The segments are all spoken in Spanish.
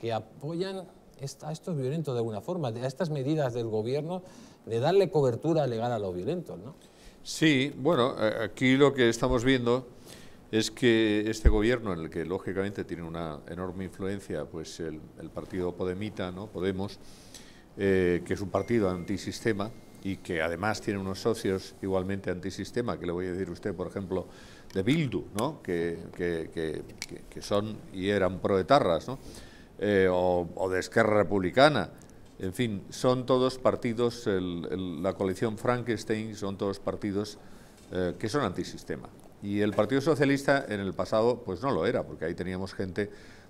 que apoyan a estos violentos de alguna forma, a estas medidas del gobierno de darle cobertura legal a los violentos, ¿no? Sí, bueno, aquí lo que estamos viendo es que este gobierno, en el que lógicamente tiene una enorme influencia, pues el, partido Podemita, ¿no? Podemos, eh, que es un partido antisistema y que además tiene unos socios igualmente antisistema, que le voy a decir a usted, por ejemplo, de Bildu, ¿no? que, que, que, que son y eran proetarras, ¿no? Eh, o, de Esquerra Republicana. En fin, son todos partidos, la coalición Frankenstein son todos partidos eh, que son antisistema. Y el Partido Socialista en el pasado pues no lo era, porque ahí teníamos gente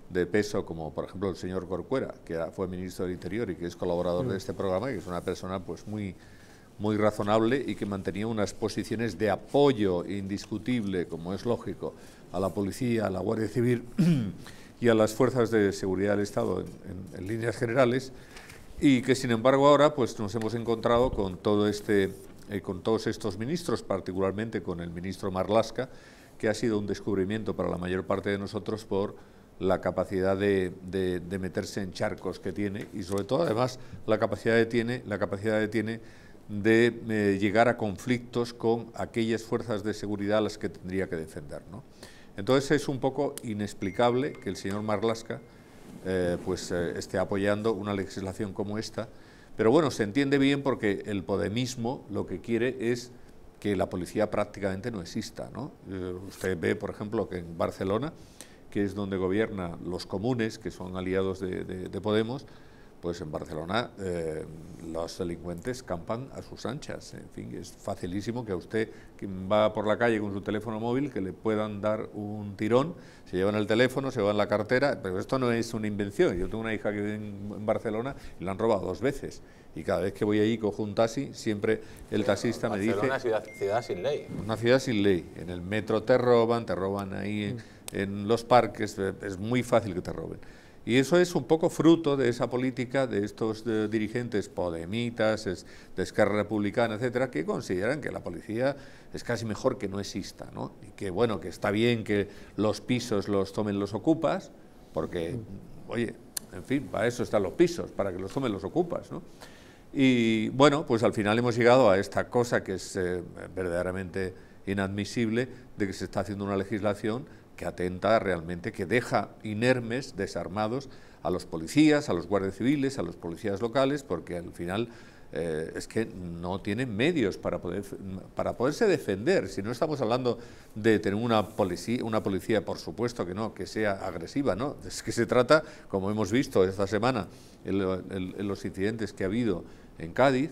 de peso, como por ejemplo el señor Corcuera, que fue ministro del Interior y que es colaborador de mm. este programa, y que es una persona pues muy, muy razonable y que mantenía unas posiciones de apoyo indiscutible, como es lógico, a la policía, a la Guardia Civil y a las fuerzas de seguridad del Estado en, líneas generales y que sin embargo ahora pues nos hemos encontrado con todo este eh, con todos estos ministros, particularmente con el ministro Marlasca, que ha sido un descubrimiento para la mayor parte de nosotros por la capacidad de, meterse en charcos que tiene y sobre todo además la capacidad que tiene, la capacidad tiene de eh, llegar a conflictos con aquellas fuerzas de seguridad a las que tendría que defender. Entonces es un poco inexplicable que el señor Marlasca eh, pues, eh, esté apoyando una legislación como esta, pero bueno, se entiende bien porque el podemismo lo que quiere es que la policía prácticamente no exista. ¿no? Eh, usted ve, por ejemplo, que en Barcelona, que es donde gobiernan los comunes, que son aliados de Podemos, pues en Barcelona eh, los delincuentes campan a sus anchas. En fin, es facilísimo que a usted, quien va por la calle con su teléfono móvil, que le puedan dar un tirón, se llevan el teléfono, se llevan la cartera, pero esto no es una invención. Yo tengo una hija que vive en, Barcelona y la han robado dos veces. Y cada vez que voy allí cojo un taxi, siempre el taxista me dice... una una ciudad sin ley. Una ciudad sin ley. En el metro te roban, te roban ahí mm. en los parques, es muy fácil que te roben. Y eso es un poco fruto de esa política de estos dirigentes podemitas, de Esquerra Republicana, etcétera, que consideran que la policía es casi mejor que no exista, ¿no? Y que, bueno, que está bien que los pisos los tomen los ocupas, porque, mm. oye, en fin, para eso están los pisos, para que los tomen los ocupas, ¿no? Y, bueno, pues al final hemos llegado a esta cosa que es eh, verdaderamente inadmisible, de que se está haciendo una legislación que atenta realmente, que deja inermes, desarmados a los policías, a los guardias civiles, a los policías locales, porque al final eh, es que no tienen medios para, poder, para poderse defender. Si no estamos hablando de tener una policía, una policía, por supuesto que no, que sea agresiva, ¿no? Es que se trata, como hemos visto esta semana, en los incidentes que ha habido en Cádiz,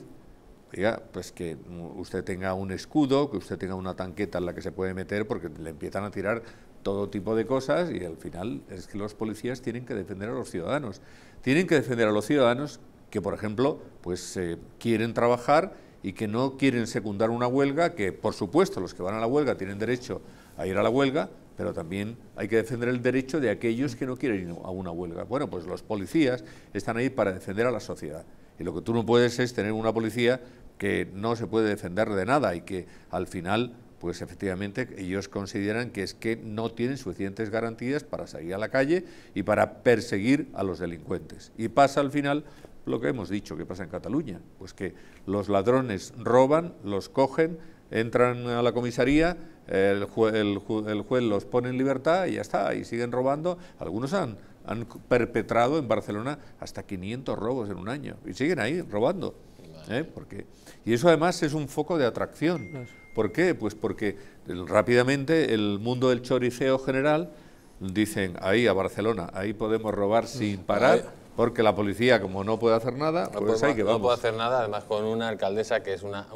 pues que usted tenga un escudo, que usted tenga una tanqueta en la que se puede meter, porque le empiezan a tirar todo tipo de cosas y al final es que los policías tienen que defender a los ciudadanos. Tienen que defender a los ciudadanos que, por ejemplo, pues eh, quieren trabajar y que no quieren secundar una huelga, que por supuesto los que van a la huelga tienen derecho a ir a la huelga, pero también hay que defender el derecho de aquellos que no quieren ir a una huelga. Bueno, pues los policías están ahí para defender a la sociedad. Y lo que tú no puedes es tener una policía que no se puede defender de nada y que al final pues efectivamente ellos consideran que es que no tienen suficientes garantías para salir a la calle y para perseguir a los delincuentes. Y pasa al final lo que hemos dicho que pasa en Cataluña, pues que los ladrones roban, los cogen, entran a la comisaría, el, juez los pone en libertad y ya está, y siguen robando. Algunos han han perpetrado en Barcelona hasta 500 robos en un año y siguen ahí robando. ¿eh? Porque, y eso además es un foco de atracción. ¿Por qué? Pues porque rápidamente el mundo del choriceo general dicen ahí a Barcelona, ahí podemos robar mm. sin parar. Porque la policía, como no puede hacer nada, pues ahí que vamos. No puede hacer nada, además con una alcaldesa que es una,